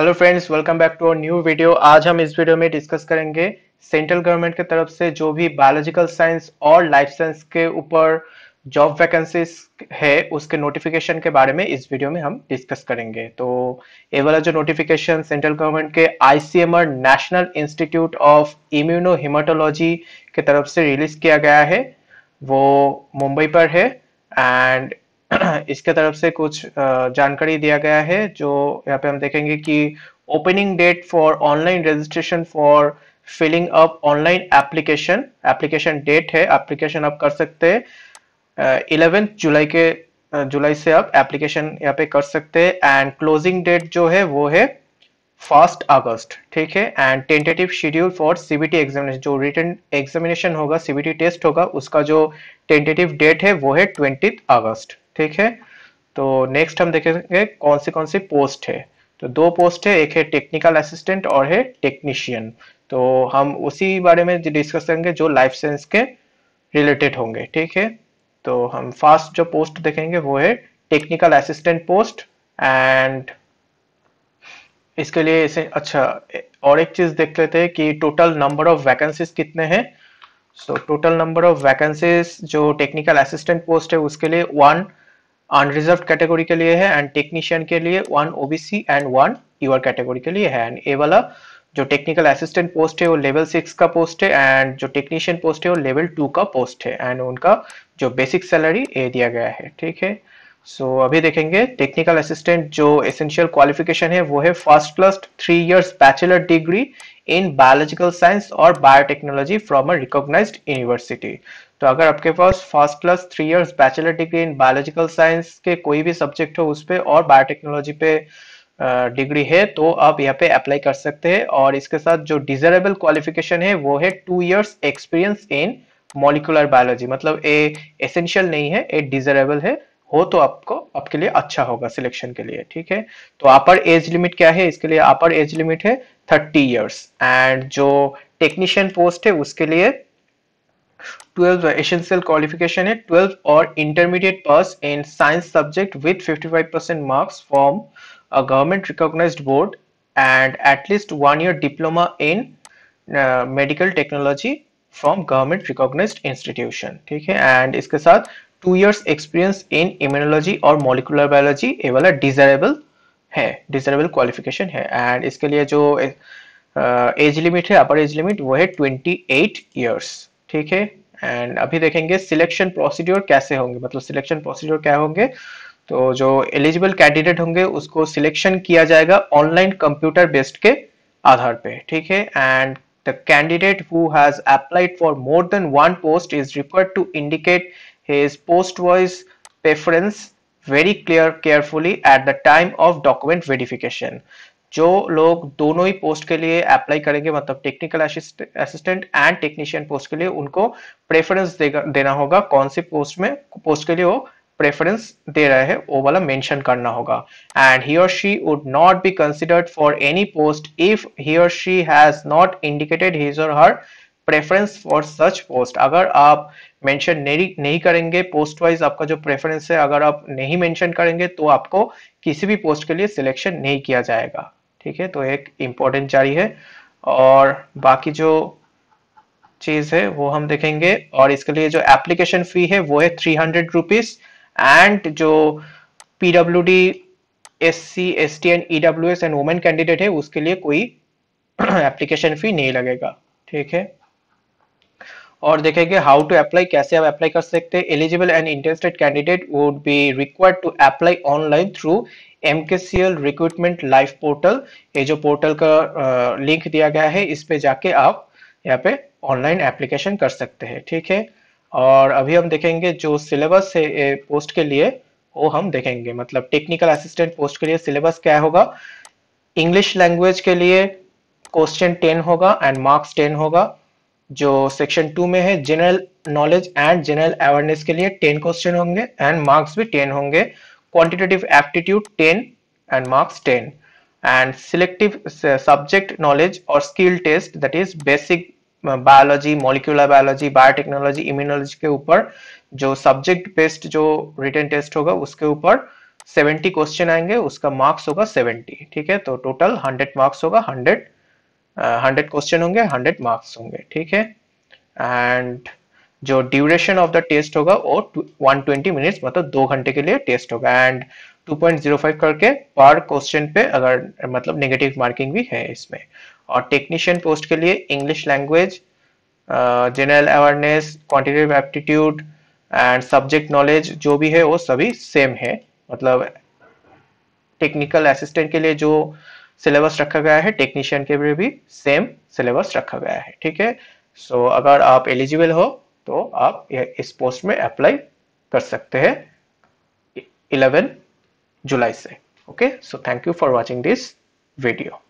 hello friends welcome back to new video आज हम इस वीडियो में डिस्कस करेंगे सेंट्रल गवर्नमेंट की तरफ से जो भी बायोलॉजिकल साइंस और लाइफ साइंस के ऊपर जॉब वैकेंसीज है उसके नोटिफिकेशन के बारे में इस वीडियो में हम डिस्कस करेंगे तो ये वाला जो नोटिफिकेशन सेंट्रल गवर्नमेंट के ICMR national institute of immunohaematology के तरफ से रिलीज किया गया है वो मुंबई पर है एंड इसके तरफ से कुछ जानकारी दिया गया है जो यहाँ पे हम देखेंगे कि opening date for online registration for filling up online application application date है एप्लीकेशन आप कर सकते हैं इलेवेंथ जुलाई के जुलाई से आप एप्लीकेशन यहाँ पे कर सकते हैं एंड क्लोजिंग डेट जो है वो है फर्स्ट अगस्त ठीक है and tentative schedule for CBT examination जो रिटर्न एग्जामिनेशन होगा सीबीटी टेस्ट होगा उसका जो टेंटेटिव डेट है वो है ट्वेंटी अगस्त ठीक है तो नेक्स्ट हम देखेंगे कौन सी कौन सी पोस्ट है तो दो पोस्ट है एक है टेक्निकल असिस्टेंट और है टेक्नीशियन तो हम उसी बारे में डिस्कस करेंगे जो लाइफ साइंस के रिलेटेड होंगे ठीक है तो हम फास्ट जो पोस्ट देखेंगे वो है टेक्निकल असिस्टेंट पोस्ट एंड इसके लिए इसे अच्छा और एक चीज देख लेते हैं कि टोटल नंबर ऑफ वैकेंसीज कितने हैं so total number of vacancies जो टेक्निकल असिस्टेंट पोस्ट है उसके लिए वन अनरिजर्व कैटेगरी के लिए है एंड टेक्नीशियन के लिए one OBC and one UR category के लिए है एंड ए वाला जो टेक्निकल असिस्टेंट पोस्ट है वो लेवल सिक्स का पोस्ट है एंड जो टेक्नीशियन पोस्ट है वो लेवल टू का पोस्ट है एंड उनका जो बेसिक सैलरी ए दिया गया है ठीक है सो so, अभी देखेंगे टेक्निकल असिस्टेंट जो एसेंशियल क्वालिफिकेशन है वो है first plus three years bachelor degree in biological science और biotechnology from a recognised university तो अगर आपके पास first class three years bachelor degree in biological science के कोई भी सब्जेक्ट हो उस पर और बायोटेक्नोलॉजी पे डिग्री है तो आप यहाँ पे अप्लाई कर सकते हैं और इसके साथ जो डिजरेबल क्वालिफिकेशन है वो है two years experience in molecular biology मतलब ए एसेंशियल नहीं है ए डिजरेबल है हो तो आपको आपके लिए अच्छा होगा सिलेक्शन के लिए ठीक है तो अपर एज लिमिट क्या है इसके लिए अपर एज लिमिट है थर्टी ईयर्स एंड जो टेक्नीशियन पोस्ट है उसके लिए 12 essential qualification है 12 और intermediate pass in science subject with 55% marks from a government recognized board and at least one year diploma in uh, medical technology from government recognized institution ठीक है and इसके साथ two years experience in immunology और molecular biology ये वाला desirable है desirable qualification है and इसके लिए जो एज लिमिट है अपर एज लिमिट वो है 28 इयर्स ठीक है एंड अभी देखेंगे सिलेक्शन प्रोसीड्योर कैसे होंगे मतलब सिलेक्शन प्रोसीड्योर क्या होंगे तो जो एलिजिबल कैंडिडेट होंगे उसको सिलेक्शन किया जाएगा ऑनलाइन कंप्यूटर बेस्ड के आधार पे ठीक है and the candidate who has applied for more than one post is required to indicate his post wise preference very clear carefully at the time of document verification जो लोग दोनों ही post के लिए apply करेंगे मतलब technical assistant and technician post के लिए उनको प्रेफरेंस देना होगा कौन सी पोस्ट में पोस्ट के लिए वो प्रेफरेंस दे रहे हैं वो वाला मेंशन करना होगा एंड ही और she would not be considered for any post if he और she has not indicated his और her preference for such post अगर आप मेंशन नहीं नहीं करेंगे पोस्ट वाइज आपका जो प्रेफरेंस है अगर आप नहीं मेंशन करेंगे तो आपको किसी भी पोस्ट के लिए सिलेक्शन नहीं किया जाएगा ठीक है तो एक इम्पोर्टेंट जारी है और बाकी जो चीज है वो हम देखेंगे और इसके लिए जो एप्लीकेशन फी है वो है थ्री हंड्रेड रुपीज एंड जो P W D S C S T and E W S and women candidate है उसके लिए कोई एप्लीकेशन फी नहीं लगेगा ठीक है और देखेंगे हाउ टू अप्लाई कैसे आप अप्लाई कर सकते हैं eligible and interested candidate would be required to apply online through M K C L recruitment life portal ये जो पोर्टल का लिंक दिया गया है इस पे जाके आप यहाँ पे ऑनलाइन एप्लीकेशन कर सकते हैं ठीक है और अभी हम देखेंगे जो सिलेबस है पोस्ट के लिए वो हम देखेंगे मतलब टेक्निकल असिस्टेंट पोस्ट के लिए सिलेबस क्या होगा इंग्लिश लैंग्वेज के लिए क्वेश्चन टेन होगा एंड मार्क्स टेन होगा जो सेक्शन टू में है general knowledge and general awareness के लिए टेन क्वेश्चन होंगे एंड मार्क्स भी टेन होंगे quantitative aptitude ten and marks ten and selective subject knowledge और skill test that is basic biology molecular biology biotechnology immunology के ऊपर जो सब्जेक्ट बेस्ड जो रिटर्न टेस्ट होगा उसके ऊपर 70 क्वेश्चन आएंगे उसका मार्क्स होगा 70 ठीक है तो टोटल 100 मार्क्स होगा हंड्रेड क्वेश्चन होंगे हंड्रेड मार्क्स होंगे ठीक है एंड जो ड्यूरेशन ऑफ द टेस्ट होगा वो 120 मिनट्स मतलब दो घंटे के लिए टेस्ट होगा एंड 2.05 करके पर क्वेश्चन पे अगर मतलब नेगेटिव मार्किंग भी है इसमें और टेक्नीशियन पोस्ट के लिए English language general awareness quantitative aptitude and subject knowledge जो भी है वो सभी सेम है मतलब टेक्निकल असिस्टेंट के लिए जो uh, सिलेबस रखा गया है टेक्नीशियन के लिए भी सेम सिलेबस रखा गया है ठीक है सो so, अगर आप एलिजिबल हो तो आप इस पोस्ट में अप्लाई कर सकते हैं इलेवन जुलाई से okay so thank you for watching this video